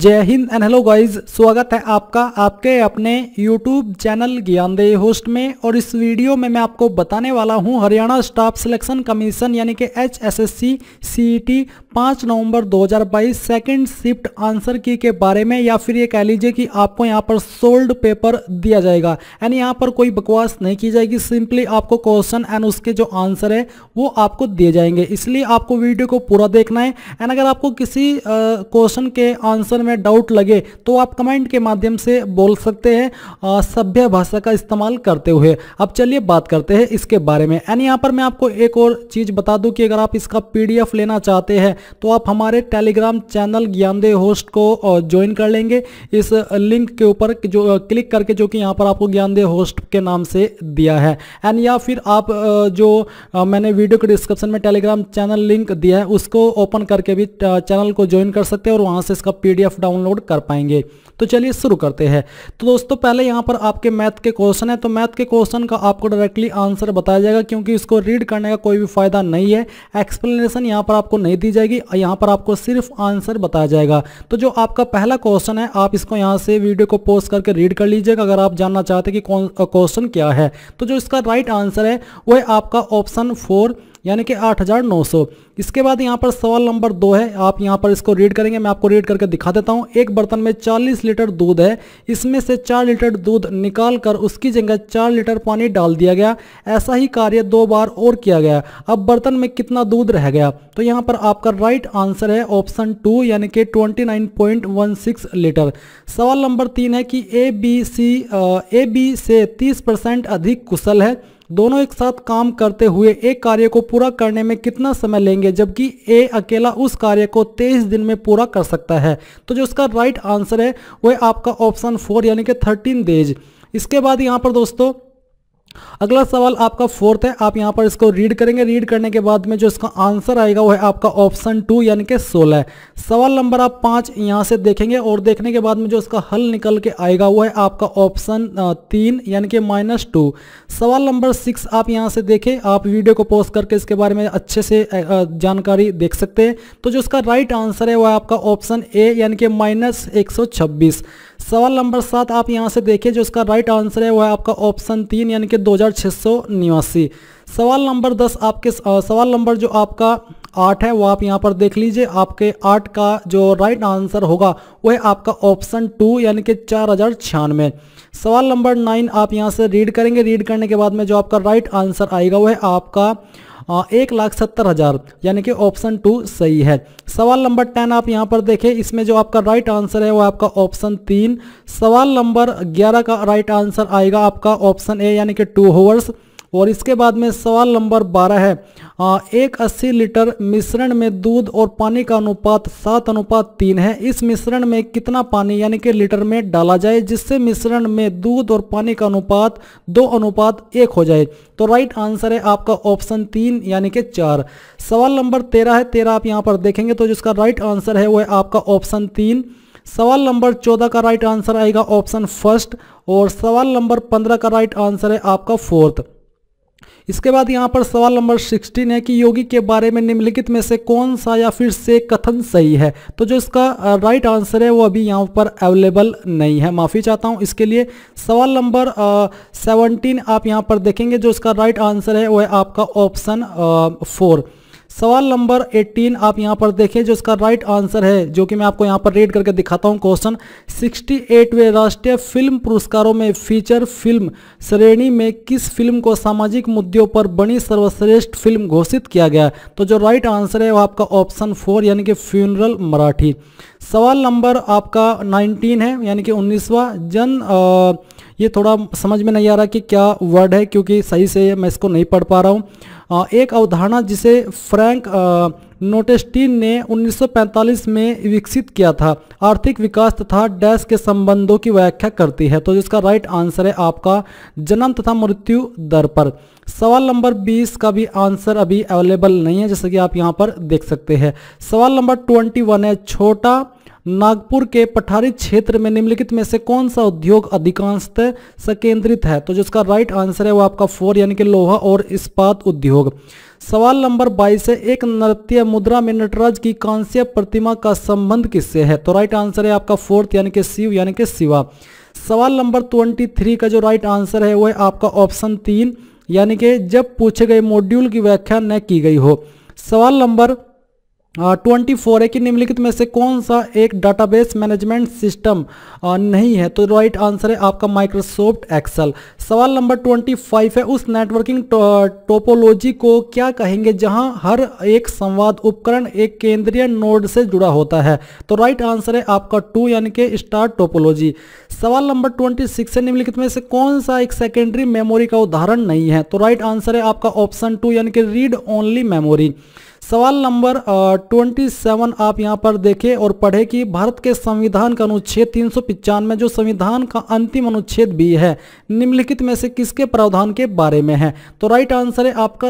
जय Hind and hello guys स्वागत है आपका आपके अपने यूट्यूब चैनल दे होस्ट में और इस वीडियो में मैं आपको बताने वाला हूं हरियाणा स्टाफ सिलेक्शन कमीशन यानी कि H S S C C T पाँच नवंबर बाईस सेकेंड शिफ्ट आंसर की के बारे में या फिर ये कह लीजिए कि आपको यहाँ पर सोल्ड पेपर दिया जाएगा यानी यहाँ पर कोई बकवास नहीं की जाएगी सिंपली आपको क्वेश्चन एंड उसके जो आंसर है वो आपको दिए जाएंगे इसलिए आपको वीडियो को पूरा देखना है एंड अगर आपको किसी क्वेश्चन के आंसर क्वेश्चन में डाउट लगे तो आप कमेंट के माध्यम से बोल सकते हैं सभ्य भाषा का इस्तेमाल करते हुए अब चलिए बात करते हैं इसके बारे में एंड यहाँ पर मैं आपको एक और चीज़ बता दूँ कि अगर आप इसका पी लेना चाहते हैं तो आप हमारे टेलीग्राम चैनल ज्ञानदेह होस्ट को ज्वाइन कर लेंगे इस लिंक के ऊपर जो क्लिक करके जो कि यहाँ पर आपको ज्ञानदेह होस्ट के नाम से दिया है एंड या फिर आप जो मैंने वीडियो के डिस्क्रिप्शन में टेलीग्राम चैनल लिंक दिया है उसको ओपन करके भी चैनल को ज्वाइन कर सकते हैं और वहाँ से इसका पी पीडीएफ डाउनलोड कर पाएंगे तो चलिए शुरू करते हैं तो दोस्तों पहले यहाँ पर आपके मैथ के क्वेश्चन है तो मैथ के क्वेश्चन का आपको डायरेक्टली आंसर बताया जाएगा क्योंकि इसको रीड करने का कोई भी फायदा नहीं है एक्सप्लेनेशन यहाँ पर आपको नहीं दी जाएगी यहाँ पर आपको सिर्फ आंसर बताया जाएगा तो जो आपका पहला क्वेश्चन है आप इसको यहाँ से वीडियो को पोस्ट करके रीड कर लीजिएगा अगर आप जानना चाहते कि कौन क्वेश्चन क्या है तो जो इसका राइट आंसर है वह आपका ऑप्शन फोर यानी कि 8900 इसके बाद यहाँ पर सवाल नंबर दो है आप यहाँ पर इसको रीड करेंगे मैं आपको रीड करके दिखा देता हूँ एक बर्तन में 40 लीटर दूध है इसमें से 4 लीटर दूध निकाल कर उसकी जगह 4 लीटर पानी डाल दिया गया ऐसा ही कार्य दो बार और किया गया अब बर्तन में कितना दूध रह गया तो यहाँ पर आपका राइट आंसर है ऑप्शन टू यानी कि सिक्स लीटर सवाल नंबर तीन है कि A B C A B से तीस परसेंट अधिक कुशल है दोनों एक साथ काम करते हुए एक कार्य को पूरा करने में कितना समय लेंगे जबकि ए अकेला उस कार्य को तेईस दिन में पूरा कर सकता है तो जो उसका राइट आंसर है वह आपका ऑप्शन फोर यानी कि थर्टीन डेज इसके बाद यहाँ पर दोस्तों अगला सवाल आपका फोर्थ है आप यहाँ पर इसको रीड करेंगे रीड करने के बाद में जो इसका आंसर आएगा वो है आपका ऑप्शन टू यानी कि सोलह सवाल नंबर आप पांच यहां से देखेंगे और देखने के बाद में जो इसका हल निकल के आएगा वो है आपका ऑप्शन तीन यानी कि माइनस टू सवाल नंबर सिक्स आप यहां से देखें आप वीडियो को पोस्ट करके इसके बारे में अच्छे से जानकारी देख सकते हैं तो जो इसका राइट आंसर है वह आपका ऑप्शन ए यानी कि माइनस एक सवाल नंबर सात आप यहाँ से देखिए जो इसका राइट आंसर है वो है आपका ऑप्शन तीन यानी कि दो सवाल नंबर दस आपके सवाल नंबर जो आपका आठ है वो आप यहाँ पर देख लीजिए आपके आठ का जो राइट आंसर होगा वह आपका ऑप्शन टू यानी कि चार हज़ार छियानवे सवाल नंबर नाइन आप यहाँ से रीड करेंगे रीड करने के बाद में जो आपका राइट आंसर आएगा वह आपका एक लाख सत्तर हज़ार यानी कि ऑप्शन टू सही है सवाल नंबर टेन आप यहां पर देखें इसमें जो आपका राइट आंसर है वो आपका ऑप्शन तीन सवाल नंबर ग्यारह का राइट आंसर आएगा आपका ऑप्शन ए यानी कि टू होवर्स और इसके बाद में सवाल नंबर बारह है आ, एक अस्सी लीटर मिश्रण में दूध और पानी का अनुपात सात अनुपात तीन है इस मिश्रण में कितना पानी यानी कि लीटर में डाला जाए जिससे मिश्रण में दूध और पानी का अनुपात दो अनुपात एक हो जाए तो राइट आंसर है आपका ऑप्शन तीन यानी कि चार सवाल नंबर तेरह है तेरह आप यहाँ पर देखेंगे तो जिसका राइट आंसर है वो है आपका ऑप्शन तीन सवाल नंबर चौदह का राइट आंसर आएगा ऑप्शन फर्स्ट और सवाल नंबर पंद्रह का राइट आंसर है आपका फोर्थ इसके बाद यहाँ पर सवाल नंबर सिक्सटीन है कि योगी के बारे में निम्नलिखित में से कौन सा या फिर से कथन सही है तो जो इसका राइट आंसर है वो अभी यहाँ पर अवेलेबल नहीं है माफ़ी चाहता हूँ इसके लिए सवाल नंबर सेवनटीन आप यहाँ पर देखेंगे जो इसका राइट आंसर है वो है आपका ऑप्शन फोर सवाल नंबर 18 आप यहाँ पर देखें जो इसका राइट आंसर है जो कि मैं आपको यहाँ पर रीड करके दिखाता हूँ क्वेश्चन 68वें राष्ट्रीय फिल्म पुरस्कारों में फीचर फिल्म श्रेणी में किस फिल्म को सामाजिक मुद्दों पर बनी सर्वश्रेष्ठ फिल्म घोषित किया गया तो जो राइट आंसर है वो आपका ऑप्शन फोर यानी कि फ्यूनरल मराठी सवाल नंबर आपका नाइनटीन है यानी कि उन्नीसवा जन आ, ये थोड़ा समझ में नहीं आ रहा कि क्या वर्ड है क्योंकि सही से मैं इसको नहीं पढ़ पा रहा हूँ एक अवधारणा जिसे फ्रैंक नोटेस्टीन ने 1945 में विकसित किया था आर्थिक विकास तथा डैश के संबंधों की व्याख्या करती है तो जिसका राइट आंसर है आपका जन्म तथा मृत्यु दर पर सवाल नंबर 20 का भी आंसर अभी अवेलेबल नहीं है जैसे कि आप यहाँ पर देख सकते हैं सवाल नंबर 21 है छोटा नागपुर के पठारी क्षेत्र में निम्नलिखित में से कौन सा उद्योग अधिकांशतः संकेंद्रित है तो जिसका राइट आंसर है वो आपका फोर यानी कि लोहा और इस्पात उद्योग सवाल नंबर 22 है एक नृत्य मुद्रा में नटराज की कांस्य प्रतिमा का संबंध किससे है तो राइट आंसर है आपका फोर्थ यानी कि शिव यानी कि शिवा सवाल नंबर 23 का जो राइट आंसर है वो है आपका ऑप्शन तीन यानी कि जब पूछे गए मॉड्यूल की व्याख्या न की गई हो सवाल नंबर ट्वेंटी फोर है कि निम्नलिखित में से कौन सा एक डाटाबेस मैनेजमेंट सिस्टम नहीं है तो राइट आंसर है आपका माइक्रोसॉफ्ट एक्सेल सवाल नंबर ट्वेंटी फाइव है उस नेटवर्किंग टोपोलॉजी को क्या कहेंगे जहां हर एक संवाद उपकरण एक केंद्रीय नोड से जुड़ा होता है तो राइट आंसर है आपका टू यानी कि स्टार टोपोलॉजी सवाल नंबर ट्वेंटी सिक्स है निम्नलिखित में से कौन सा एक सेकेंडरी मेमोरी का उदाहरण नहीं है तो राइट आंसर है आपका ऑप्शन टू यानी कि रीड ओनली मेमोरी सवाल नंबर ट्वेंटी सेवन आप यहाँ पर देखें और पढ़े कि भारत के संविधान का अनुच्छेद तीन सौ पिचानवे जो संविधान का अंतिम अनुच्छेद भी है निम्नलिखित में से किसके प्रावधान के बारे में है तो राइट आंसर है आपका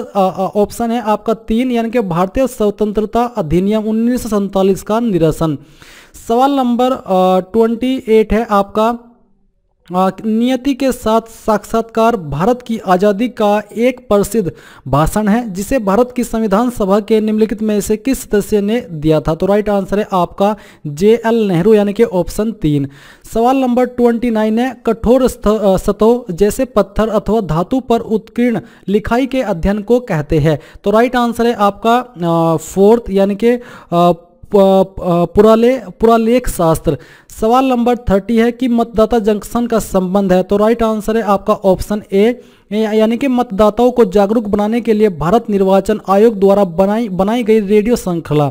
ऑप्शन है आपका तीन यानी कि भारतीय स्वतंत्रता अधिनियम उन्नीस का निरसन सवाल नंबर ट्वेंटी एट है आपका नियति के साथ साक्षात्कार भारत की आज़ादी का एक प्रसिद्ध भाषण है जिसे भारत की संविधान सभा के निम्नलिखित में से किस सदस्य ने दिया था तो राइट आंसर है आपका जे एल नेहरू यानी कि ऑप्शन तीन सवाल नंबर ट्वेंटी नाइन है कठोर सतहों जैसे पत्थर अथवा धातु पर उत्कीर्ण लिखाई के अध्ययन को कहते हैं तो राइट आंसर है आपका फोर्थ यानी कि पुराले पुरालेख शास्त्र सवाल नंबर थर्टी है कि मतदाता जंक्शन का संबंध है तो राइट आंसर है आपका ऑप्शन ए यानी कि मतदाताओं को जागरूक बनाने के लिए भारत निर्वाचन आयोग द्वारा बनाई बनाई गई रेडियो श्रृंखला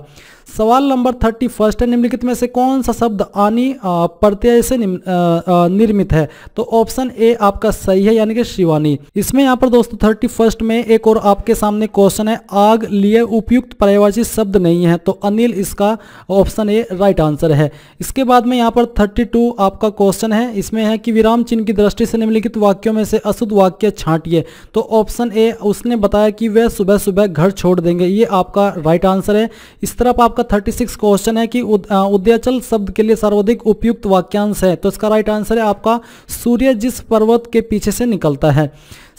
सवाल नंबर थर्टी फर्स्ट है निम्नलिखित में से कौन सा शब्द आनी प्रत्यय से निर्मित है तो ऑप्शन ए आपका सही है यानी कि शिवानी इसमें यहाँ पर दोस्तों थर्टी फर्स्ट में एक और आपके सामने क्वेश्चन है आग लिए उपयुक्त पर्यावरण शब्द नहीं है तो अनिल इसका ऑप्शन ए राइट आंसर है इसके बाद में यहाँ पर थर्टी टू आपका क्वेश्चन है इसमें है कि विराम चिन्ह की दृष्टि से निम्नलिखित वाक्यों में से अशुद्ध वाक्य छाटिए तो ऑप्शन ए उसने बताया कि वह सुबह सुबह घर छोड़ देंगे ये आपका राइट आंसर है इस तरफ आपका आपका 36 क्वेश्चन है कि उद्याचल शब्द के लिए सर्वाधिक उपयुक्त वाक्यांश है तो इसका राइट आंसर है आपका सूर्य जिस पर्वत के पीछे से निकलता है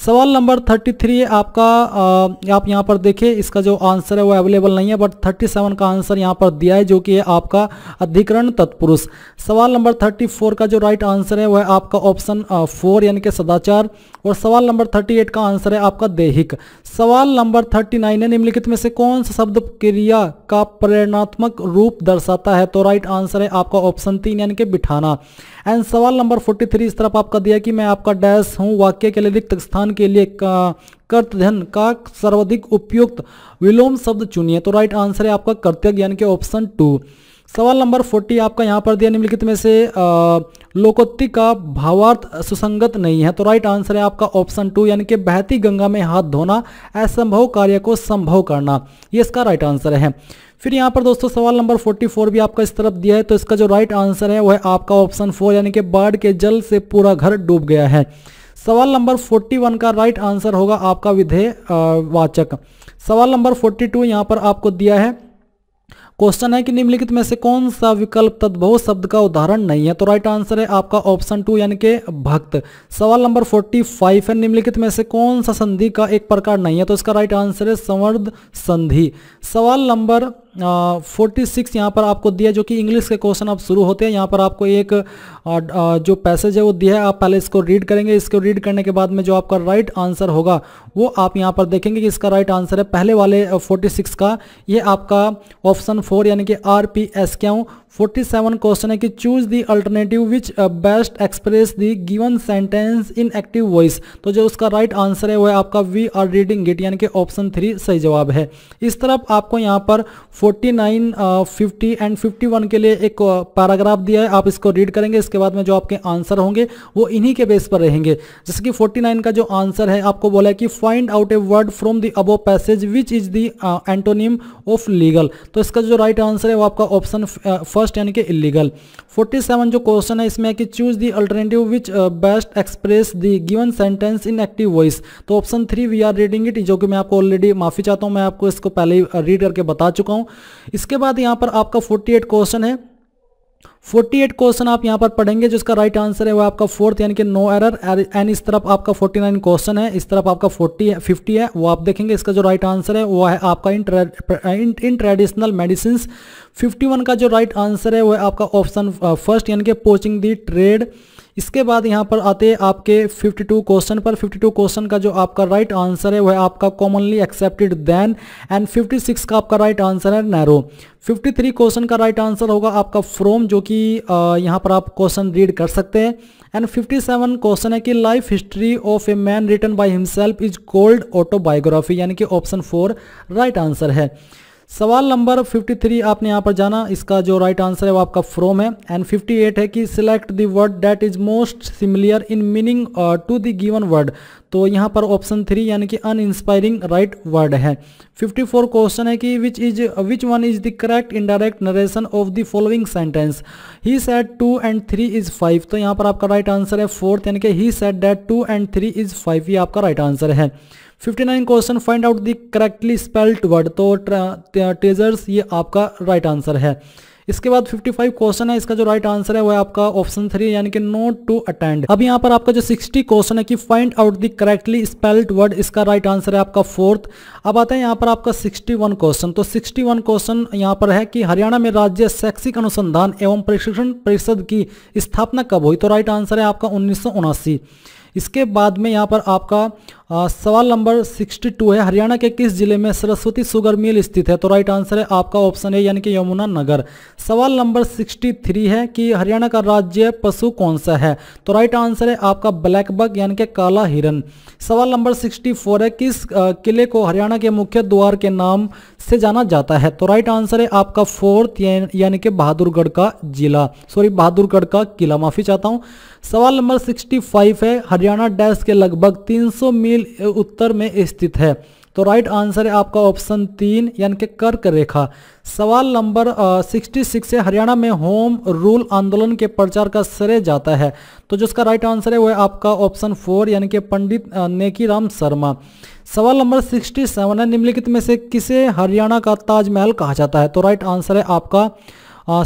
सवाल नंबर 33 है आपका आ, आप यहाँ पर देखें इसका जो आंसर है वो अवेलेबल नहीं है बट 37 का आंसर यहाँ पर दिया है जो कि है आपका अधिकरण तत्पुरुष सवाल नंबर 34 का जो राइट आंसर है वह है आपका ऑप्शन फोर यानी कि सदाचार और सवाल नंबर 38 का आंसर है आपका देहिक सवाल नंबर 39 है निम्नलिखित में से कौन सा शब्द क्रिया का प्रेरणात्मक रूप दर्शाता है तो राइट आंसर है आपका ऑप्शन तीन यानी कि बिठाना एंड सवाल नंबर 43 इस तरफ आपका दिया कि मैं आपका डैश हूँ वाक्य के लिए रिक्त स्थान के लिए कर्तधन का सर्वाधिक उपयुक्त विलोम शब्द चुनिए तो राइट आंसर है आपका कर्तव्य यानी कि ऑप्शन टू सवाल नंबर फोर्टी आपका यहाँ पर दिया निम्नलिखित में से लोकोत्ति का भावार्थ सुसंगत नहीं है तो राइट आंसर है आपका ऑप्शन टू यानी कि बहती गंगा में हाथ धोना असंभव कार्य को संभव करना ये इसका राइट आंसर है फिर यहाँ पर दोस्तों सवाल नंबर 44 भी आपका इस तरफ दिया है तो इसका जो राइट आंसर है वह आपका ऑप्शन फोर यानी कि बाढ़ के जल से पूरा घर डूब गया है सवाल नंबर 41 का राइट आंसर होगा आपका विधेय वाचक सवाल नंबर 42 टू यहाँ पर आपको दिया है क्वेश्चन है कि निम्नलिखित में से कौन सा विकल्प तद्भव शब्द का उदाहरण नहीं है तो राइट आंसर है आपका ऑप्शन टू यानी कि भक्त सवाल नंबर फोर्टी फाइव है निम्नलिखित में से कौन सा संधि का एक प्रकार नहीं है तो इसका राइट आंसर है संवर्ध संधि सवाल नंबर फोर्टी सिक्स यहाँ पर आपको दिया जो कि इंग्लिश के क्वेश्चन अब शुरू होते हैं यहाँ पर आपको एक आ, आ, जो पैसेज है वो दिया है आप पहले इसको रीड करेंगे इसको रीड करने के बाद में जो आपका राइट आंसर होगा वो आप यहाँ पर देखेंगे कि इसका राइट आंसर है पहले वाले फोर्टी सिक्स का ये आपका ऑप्शन फोर यानी कि आर पी एस क्यों फोर्टी सेवन क्वेश्चन है कि choose the alternative which best express the given sentence in active voice तो जो उसका राइट right आंसर है वो है आपका वी आर रीडिंग इट यानी कि ऑप्शन थ्री सही जवाब है इस तरफ आपको यहाँ पर 49, नाइन 50 एंड 51 के लिए एक पैराग्राफ uh, दिया है आप इसको रीड करेंगे इसके बाद में जो आपके आंसर होंगे वो इन्हीं के बेस पर रहेंगे जैसे कि नाइन का जो आंसर है आपको बोला है कि find out a word from the above passage which is the antonym of legal तो इसका जो राइट right आंसर है वो आपका ऑप्शन फर्स्ट uh, फर्स्ट यानी कि इलीगल 47 जो क्वेश्चन है इसमें है कि choose the alternative which best express the given sentence in active voice तो option three we are reading it जो कि मैं आपको ऑलरेडी माफी चाहता हूँ मैं आपको इसको पहले ही रीड uh, करके बता चुका हूँ इसके बाद यहाँ पर आपका 48 क्वेश्चन है 48 क्वेश्चन आप यहाँ पर पढ़ेंगे जिसका राइट आंसर है वो आपका फोर्थ यानी कि नो एरर एंड इस तरफ आपका 49 क्वेश्चन है इस तरफ आपका 40 है 50 है वो आप देखेंगे इसका जो राइट आंसर है वो है आपका इन ट्रेडिशनल मेडिसिन 51 का जो राइट आंसर है वो है आपका ऑप्शन फर्स्ट uh, यानी कि पोचिंग दी ट्रेड इसके बाद यहाँ पर आते हैं आपके 52 क्वेश्चन पर 52 क्वेश्चन का जो आपका राइट आंसर है वह आपका कॉमनली एक्सेप्टेड देन एंड 56 का आपका राइट आंसर है नैरो 53 क्वेश्चन का राइट आंसर होगा आपका फ्रोम जो कि यहाँ पर आप क्वेश्चन रीड कर सकते हैं एंड 57 क्वेश्चन है कि life history of a man written by himself is called autobiography यानी कि ऑप्शन फोर राइट आंसर है सवाल नंबर 53 आपने यहाँ पर जाना इसका जो राइट right आंसर है वो आपका फ्रोम है एंड 58 है कि सिलेक्ट दर्ड word that is most similar in meaning to the given word तो यहाँ पर ऑप्शन थ्री यानी कि अन इंस्पायरिंग राइट वर्ड है 54 क्वेश्चन है कि which is which one is the correct indirect narration of the following sentence he said two and three is five तो यहाँ पर आपका राइट right आंसर है फोर्थ यानी कि he said that two and three is five ये आपका right right answer है fifty nine question find out the correctly spelled word तो टेजर्स ये आपका राइट right आंसर है इसके बाद 55 क्वेश्चन है इसका जो राइट right आंसर है वो है आपका ऑप्शन थ्री यानी कि नोट टू अटेंड अब यहाँ पर आपका जो 60 क्वेश्चन है कि find out the correctly spelled word इसका राइट right आंसर है आपका फोर्थ अब आता है यहाँ पर आपका 61 क्वेश्चन तो 61 क्वेश्चन यहाँ पर है कि हरियाणा में राज्य शैक्षिक अनुसंधान एवं प्रशिक्षण परिषद की स्थापना कब हुई तो राइट right आंसर है आपका उन्नीस इसके बाद में यहाँ पर आपका आ, सवाल नंबर 62 है हरियाणा के किस जिले में सरस्वती सुगर मिल स्थित है तो राइट आंसर है आपका ऑप्शन है यानी कि यमुना नगर सवाल नंबर 63 है कि हरियाणा का राज्य पशु कौन सा है तो राइट आंसर है आपका ब्लैक बग यानी कि काला हिरन सवाल नंबर 64 है किस किले को हरियाणा के मुख्य द्वार के नाम से जाना जाता है तो राइट आंसर है आपका फोर्थ यानी कि बहादुरगढ़ का जिला सॉरी बहादुरगढ़ का किला माफी चाहता हूँ सवाल नंबर 65 है हरियाणा डैश के लगभग 300 मील उत्तर में स्थित है तो राइट आंसर है आपका ऑप्शन तीन यानी कि कर्क रेखा सवाल नंबर सिक्सटी सिक्स है हरियाणा में होम रूल आंदोलन के प्रचार का श्रेय जाता है तो जिसका राइट आंसर है वह आपका ऑप्शन फोर यानी कि पंडित नेकीराम शर्मा सवाल नंबर सिक्सटी सेवन है निम्नलिखित में से किसे हरियाणा का ताजमहल कहा जाता है तो राइट आंसर है आपका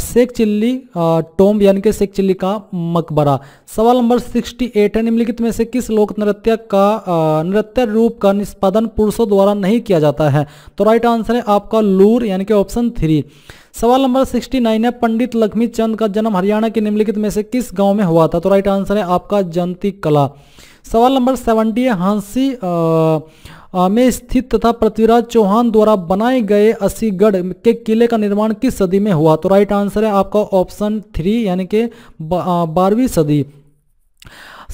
शेख चिल्ली टोम्ब यानी कि शेख चिल्ली का मकबरा सवाल नंबर 68 है निम्नलिखित में से किस लोक नृत्य का नृत्य रूप का निष्पादन पुरुषों द्वारा नहीं किया जाता है तो राइट आंसर है आपका लूर यानी कि ऑप्शन थ्री सवाल नंबर 69 है पंडित लक्ष्मी चंद का जन्म हरियाणा के निम्नलिखित में से किस गांव में हुआ था तो राइट आंसर है आपका जंती कला सवाल नंबर 70 है हंसी आ, में स्थित तथा पृथ्वीराज चौहान द्वारा बनाए गए असीगढ़ के किले का निर्माण किस सदी में हुआ तो राइट आंसर है आपका ऑप्शन थ्री यानी कि बारहवीं सदी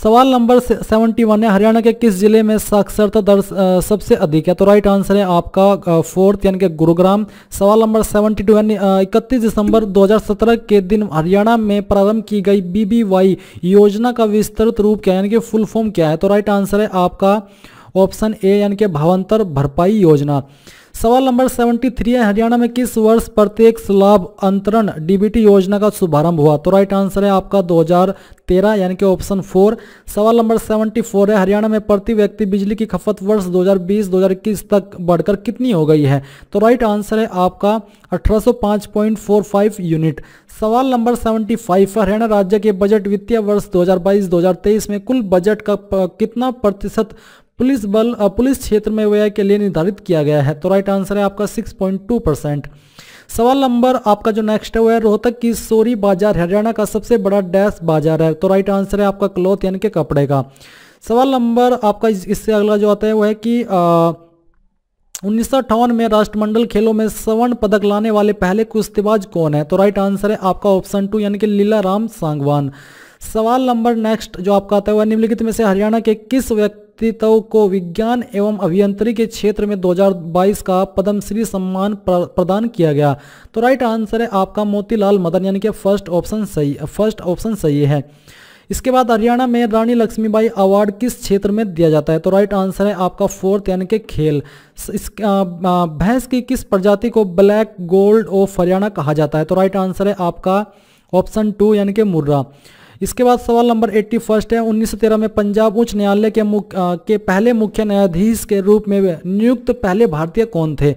सवाल नंबर सेवेंटी वन है हरियाणा के किस जिले में साक्षरता दर सबसे अधिक है तो राइट आंसर है आपका फोर्थ यानी कि गुरुग्राम सवाल नंबर सेवेंटी टू यानी इकतीस दिसंबर 2017 के दिन हरियाणा में प्रारंभ की गई बीबीवाई योजना का विस्तृत रूप क्या है यानी कि फुल फॉर्म क्या है तो राइट आंसर है आपका ऑप्शन ए यानी कि भावांतर भरपाई योजना सवाल नंबर 73 है हरियाणा में किस वर्ष प्रत्येक लाभ अंतरण डीबीटी योजना का शुभारंभ हुआ तो राइट आंसर है आपका 2013 यानी कि ऑप्शन फोर सवाल नंबर 74 है हरियाणा में प्रति व्यक्ति बिजली की खपत वर्ष 2020-2021 तक बढ़कर कितनी हो गई है तो राइट आंसर है आपका 1805.45 यूनिट सवाल नंबर 75 हरियाणा राज्य के बजट वित्तीय वर्ष 2022-2023 में कुल बजट का कितना प्रतिशत पुलिस बल पुलिस क्षेत्र में व्यय के लिए निर्धारित किया गया है तो राइट आंसर है आपका 6.2 परसेंट सवाल नंबर आपका जो नेक्स्ट है वह रोहतक की सोरी बाजार हरियाणा का सबसे बड़ा डैश बाजार है तो राइट आंसर है आपका क्लोथ यानी कि कपड़े का सवाल नंबर आपका इससे अगला जो आता है वह है कि उन्नीस में राष्ट्रमंडल खेलों में स्वर्ण पदक लाने वाले पहले कुश्तीबाज कौन है तो राइट आंसर है आपका ऑप्शन टू यानी कि लीला राम सांगवान सवाल नंबर नेक्स्ट जो आपका आता है वह निम्नलिखित में से हरियाणा के किस व्यक्ति व्यक्तित्व को विज्ञान एवं अभियंत्री के क्षेत्र में 2022 का पद्मश्री सम्मान प्रदान किया गया तो राइट आंसर है आपका मोतीलाल मदन यानी कि फर्स्ट ऑप्शन सही फर्स्ट ऑप्शन सही है इसके बाद हरियाणा में रानी लक्ष्मीबाई अवार्ड किस क्षेत्र में दिया जाता है तो राइट आंसर है आपका फोर्थ यानी कि खेल इस भैंस की किस प्रजाति को ब्लैक गोल्ड ऑफ हरियाणा कहा जाता है तो राइट आंसर है आपका ऑप्शन टू यानी कि मुर्रा इसके बाद सवाल नंबर एट्टी फर्स्ट है उन्नीस में पंजाब उच्च न्यायालय के मुख के पहले मुख्य न्यायाधीश के रूप में नियुक्त पहले भारतीय कौन थे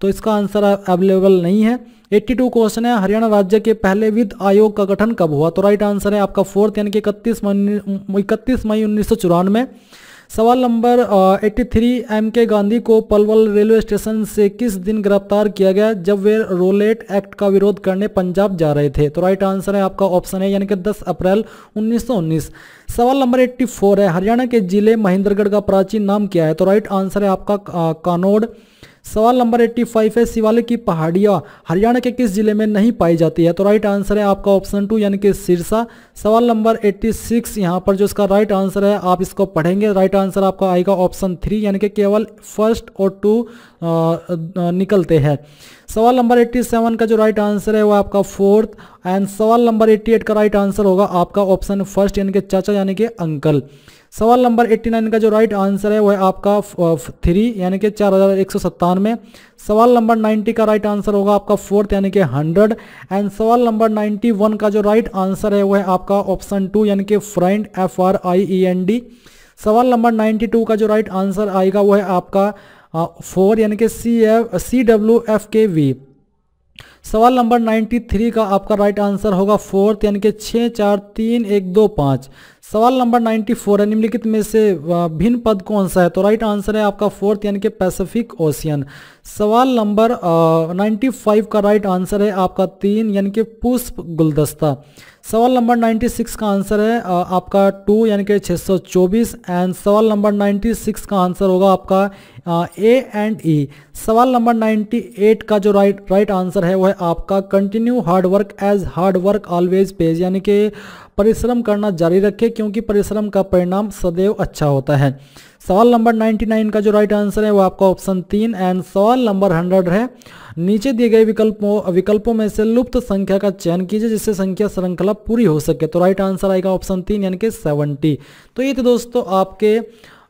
तो इसका आंसर अवेलेबल नहीं है 82 क्वेश्चन है हरियाणा राज्य के पहले वित्त आयोग का गठन कब हुआ तो राइट आंसर है आपका फोर्थ यानी कि इकतीस मई इकतीस मई उन्नीस सौ चौरानवे सवाल नंबर 83 एम के गांधी को पलवल रेलवे स्टेशन से किस दिन गिरफ्तार किया गया जब वे रोलेट एक्ट का विरोध करने पंजाब जा रहे थे तो राइट आंसर है आपका ऑप्शन है यानी कि 10 अप्रैल 1919 सवाल नंबर 84 है हरियाणा के जिले महेंद्रगढ़ का प्राचीन नाम क्या है तो राइट आंसर है आपका कानोड़ सवाल नंबर 85 है शिवालय की पहाड़ियाँ हरियाणा के किस जिले में नहीं पाई जाती है तो राइट आंसर है आपका ऑप्शन टू यानी कि सिरसा सवाल नंबर 86 सिक्स यहाँ पर जो इसका राइट आंसर है आप इसको पढ़ेंगे राइट आंसर आपका आएगा ऑप्शन थ्री यानी कि केवल फर्स्ट और टू निकलते हैं सवाल नंबर 87 का जो राइट आंसर है वो आपका फोर्थ एंड सवाल नंबर 88 का राइट आंसर होगा आपका ऑप्शन फर्स्ट यानी कि चाचा यानी कि अंकल सवाल नंबर 89 का जो राइट आंसर है वह आपका थ्री यानी कि चार हज़ार एक सौ सत्तानवे सवाल नंबर 90 का राइट आंसर होगा आपका फोर्थ यानी कि 100 एंड सवाल नंबर 91 का जो राइट आंसर है वह है आपका ऑप्शन टू यानी कि friend F R I E N D सवाल नंबर 92 का जो राइट आंसर आएगा वह है आपका फोर यानी कि C F C W F K V सवाल नंबर 93 का आपका राइट आंसर होगा फोर्थ यानी कि छः चार तीन एक दो पाँच सवाल नंबर 94 है निम्नलिखित में से भिन्न पद कौन सा है तो राइट आंसर है आपका फोर्थ यानी कि पैसिफिक ओशियन सवाल नंबर 95 का राइट आंसर है आपका तीन यानी कि पुष्प गुलदस्ता सवाल नंबर 96 का आंसर है आपका टू यानी कि 624 एंड सवाल नंबर 96 का आंसर होगा आपका ए एंड ई सवाल नंबर 98 का जो राइट राइट आंसर है वो है आपका continue hard work as hard work always pays यानी कि परिश्रम करना जारी रखें क्योंकि परिश्रम का परिणाम सदैव अच्छा होता है सवाल नंबर 99 का जो राइट आंसर है वो आपका ऑप्शन तीन एंड सवाल नंबर 100 है नीचे दिए गए विकल्पों विकल्पों में से लुप्त संख्या का चयन कीजिए जिससे संख्या श्रृंखला पूरी हो सके तो राइट आंसर आएगा ऑप्शन तीन यानी कि सेवेंटी तो ये थे दोस्तों आपके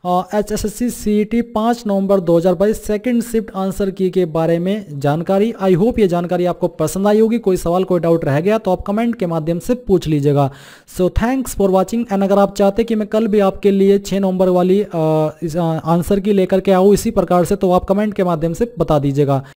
हाँ, H S S C C T पाँच नवंबर बाईस सेकेंड शिफ्ट आंसर की के बारे में जानकारी आई होप ये जानकारी आपको पसंद आई होगी कोई सवाल कोई डाउट रह गया तो आप कमेंट के माध्यम से पूछ लीजिएगा so thanks for watching and अगर आप चाहते कि मैं कल भी आपके लिए छः नवंबर वाली आंसर की लेकर के आऊँ इसी प्रकार से तो आप कमेंट के माध्यम से बता दीजिएगा